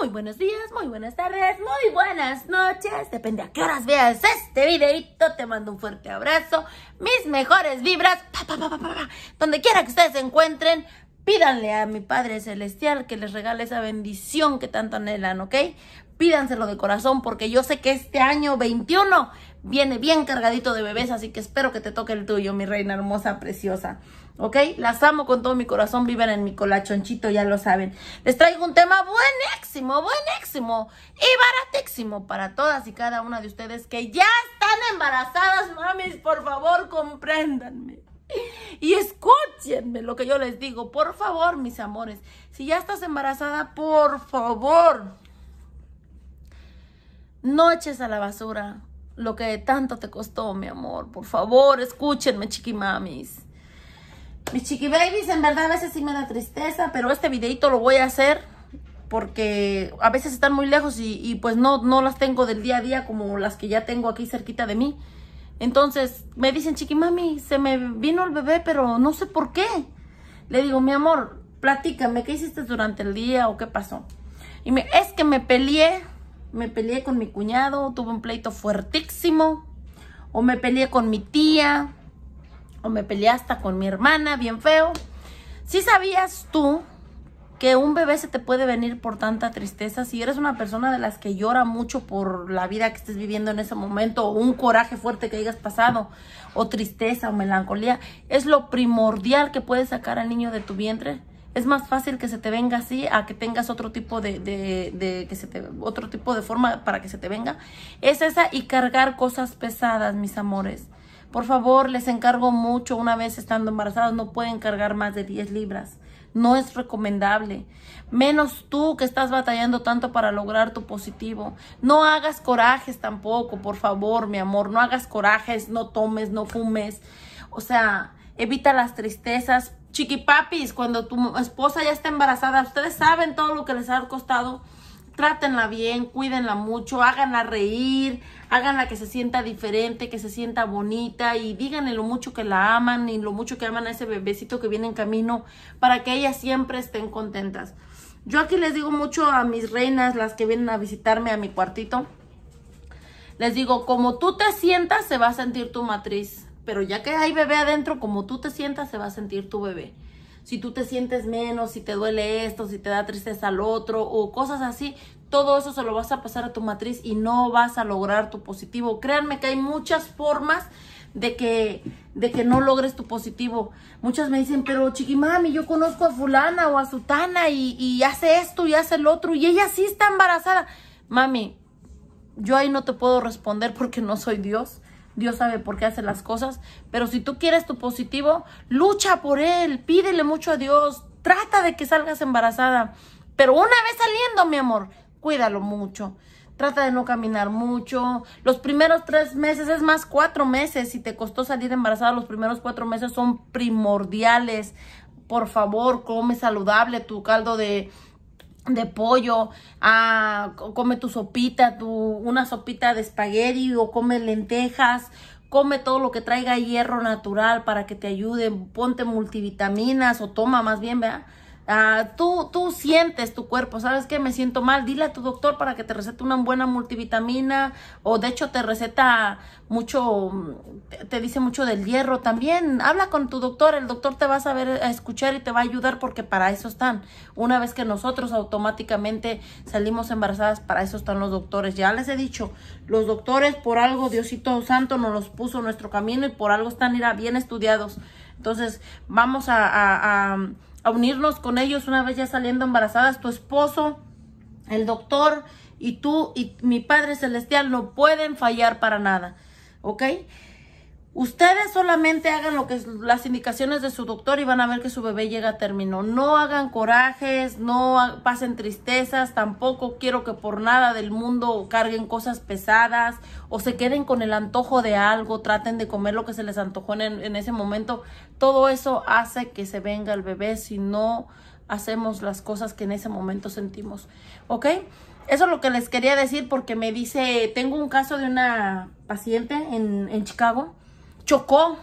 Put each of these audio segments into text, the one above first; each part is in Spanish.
muy buenos días, muy buenas tardes, muy buenas noches. Depende a qué horas veas este videito. Te mando un fuerte abrazo. Mis mejores vibras. Donde quiera que ustedes se encuentren, pídanle a mi Padre Celestial que les regale esa bendición que tanto anhelan, ¿ok? Pídanselo de corazón porque yo sé que este año 21 viene bien cargadito de bebés, así que espero que te toque el tuyo, mi reina hermosa, preciosa. ¿Ok? Las amo con todo mi corazón, viven en mi colachonchito, ya lo saben. Les traigo un tema buenísimo, buenísimo y baratísimo para todas y cada una de ustedes que ya están embarazadas, mamis, por favor, compréndanme. Y escúchenme lo que yo les digo, por favor, mis amores. Si ya estás embarazada, por favor, no eches a la basura lo que tanto te costó, mi amor. Por favor, escúchenme, chiquimamis. Mis chiquibabies, en verdad a veces sí me da tristeza, pero este videito lo voy a hacer porque a veces están muy lejos y, pues no, no las tengo del día a día como las que ya tengo aquí cerquita de mí. Entonces me dicen, chiquimami, se me vino el bebé, pero no sé por qué. Le digo, mi amor, platícame, ¿qué hiciste durante el día o qué pasó? Y me, es que me peleé me peleé con mi cuñado, tuve un pleito fuertísimo, o me peleé con mi tía, o me peleé hasta con mi hermana, bien feo. Si sabías tú que un bebé se te puede venir por tanta tristeza, si eres una persona de las que llora mucho por la vida que estés viviendo en ese momento, o un coraje fuerte que hayas pasado, o tristeza o melancolía, es lo primordial que puedes sacar al niño de tu vientre es más fácil que se te venga así a que tengas otro tipo de, que se otro tipo de forma para que se te venga. Es esa y cargar cosas pesadas, mis amores. Por favor, les encargo mucho. Una vez estando embarazadas no pueden cargar más de 10 libras. No es recomendable. Menos tú que estás batallando tanto para lograr tu positivo. No hagas corajes tampoco, por favor, mi amor. No hagas corajes, no tomes, no fumes. O sea, evita las tristezas Chiquipapis, cuando tu esposa ya está embarazada, ustedes saben todo lo que les ha costado. Trátenla bien, cuídenla mucho, háganla reír, háganla que se sienta diferente, que se sienta bonita y díganle lo mucho que la aman y lo mucho que aman a ese bebecito que viene en camino para que ellas siempre estén contentas. Yo aquí les digo mucho a mis reinas, las que vienen a visitarme a mi cuartito. Les digo, como tú te sientas, se va a sentir tu matriz pero ya que hay bebé adentro, como tú te sientas, se va a sentir tu bebé. Si tú te sientes menos, si te duele esto, si te da tristeza al otro o cosas así, todo eso se lo vas a pasar a tu matriz y no vas a lograr tu positivo. Créanme que hay muchas formas de que, de que no logres tu positivo. Muchas me dicen, pero chiqui mami, yo conozco a fulana o a sutana y, y hace esto y hace el otro y ella sí está embarazada. Mami, yo ahí no te puedo responder porque no soy Dios. Dios sabe por qué hace las cosas, pero si tú quieres tu positivo, lucha por él, pídele mucho a Dios, trata de que salgas embarazada, pero una vez saliendo, mi amor, cuídalo mucho. Trata de no caminar mucho. Los primeros tres meses, es más, cuatro meses, si te costó salir embarazada, los primeros cuatro meses son primordiales. Por favor, come saludable tu caldo de, de pollo, come tu sopita, tu, una sopita de espagueti o come lentejas, come todo lo que traiga hierro natural para que te ayude, ponte multivitaminas o toma más bien, vea Ah, tú, tú sientes tu cuerpo, ¿sabes que Me siento mal, dile a tu doctor para que te recete una buena multivitamina o de hecho te receta mucho, te dice mucho del hierro también. Habla con tu doctor, el doctor te va a saber escuchar y te va a ayudar porque para eso están. Una vez que nosotros automáticamente salimos embarazadas, para eso están los doctores. Ya les he dicho, los doctores por algo Diosito Santo nos los puso en nuestro camino y por algo están bien estudiados. Entonces vamos a a unirnos con ellos una vez ya saliendo embarazadas, tu esposo, el doctor y tú y mi Padre Celestial no pueden fallar para nada, ¿ok? Ustedes solamente hagan lo que las indicaciones de su doctor y van a ver que su bebé llega a término. No hagan corajes, no pasen tristezas, tampoco quiero que por nada del mundo carguen cosas pesadas o se queden con el antojo de algo, traten de comer lo que se les antojó en, ese momento. Todo eso hace que se venga el bebé si no hacemos las cosas que en ese momento sentimos. ¿Ok? Eso es lo que les quería decir porque me dice, tengo un caso de una paciente en, en Chicago chocó,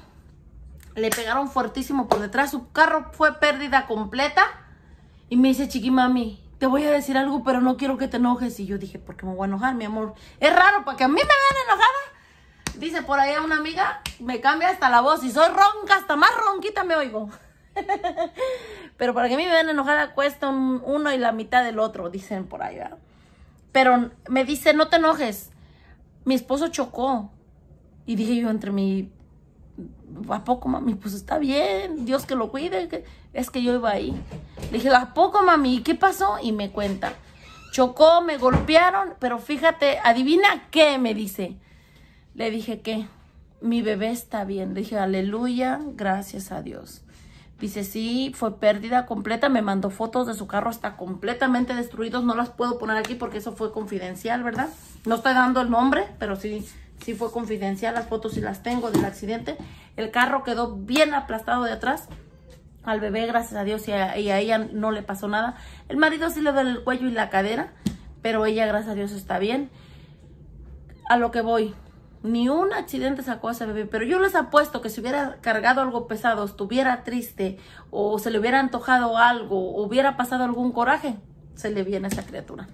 le pegaron fuertísimo por detrás, su carro fue pérdida completa. Y me dice, chiqui mami, te voy a decir algo, pero no quiero que te enojes. Y yo dije, ¿por qué me voy a enojar, mi amor? Es raro, porque a mí me vean enojada. Dice por ahí a una amiga, me cambia hasta la voz. Y soy ronca, hasta más ronquita me oigo. pero para que a mí me vean enojada cuesta uno y la mitad del otro, dicen por ahí. Pero me dice, no te enojes. Mi esposo chocó. Y dije yo entre mi ¿a poco, mami? Pues está bien, Dios que lo cuide. Es que yo iba ahí. Le dije, ¿a poco, mami? ¿Qué pasó? Y me cuenta. Chocó, me golpearon, pero fíjate, adivina qué, me dice. Le dije, ¿qué? Mi bebé está bien. Le dije, aleluya, gracias a Dios. Dice, sí, fue pérdida completa. Me mandó fotos de su carro, está completamente destruido. No las puedo poner aquí porque eso fue confidencial, ¿verdad? No estoy dando el nombre, pero sí si fue confidencial, las fotos y las tengo del accidente. El carro quedó bien aplastado de atrás. Al bebé, gracias a Dios, y a, ella no le pasó nada. El marido sí le duele el cuello y la cadera, pero ella, gracias a Dios, está bien. A lo que voy, ni un accidente sacó a ese bebé, pero yo les apuesto que si hubiera cargado algo pesado, estuviera triste o se le hubiera antojado algo, o hubiera pasado algún coraje, se le viene a esa criatura.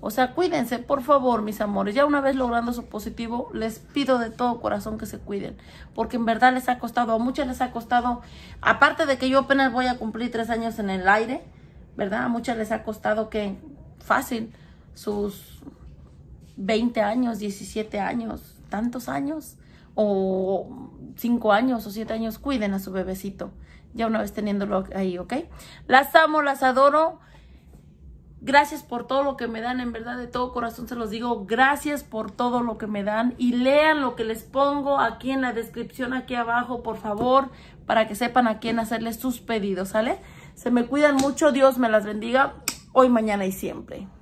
O sea, cuídense, por favor, mis amores. Ya una vez logrando su positivo, les pido de todo corazón que se cuiden. Porque en verdad les ha costado, a muchas les ha costado, aparte de que yo apenas voy a cumplir tres años en el aire, ¿verdad? A muchas les ha costado que fácil sus 20 años, 17 años, tantos años, o 5 años o 7 años, cuiden a su bebecito. Ya una vez teniéndolo ahí, ¿ok? Las amo, las adoro. Gracias por todo lo que me dan, en verdad de todo corazón se los digo, gracias por todo lo que me dan y lean lo que les pongo aquí en la descripción, aquí abajo, por favor, para que sepan a quién hacerles sus pedidos, ¿sale? Se me cuidan mucho, Dios me las bendiga hoy, mañana y siempre.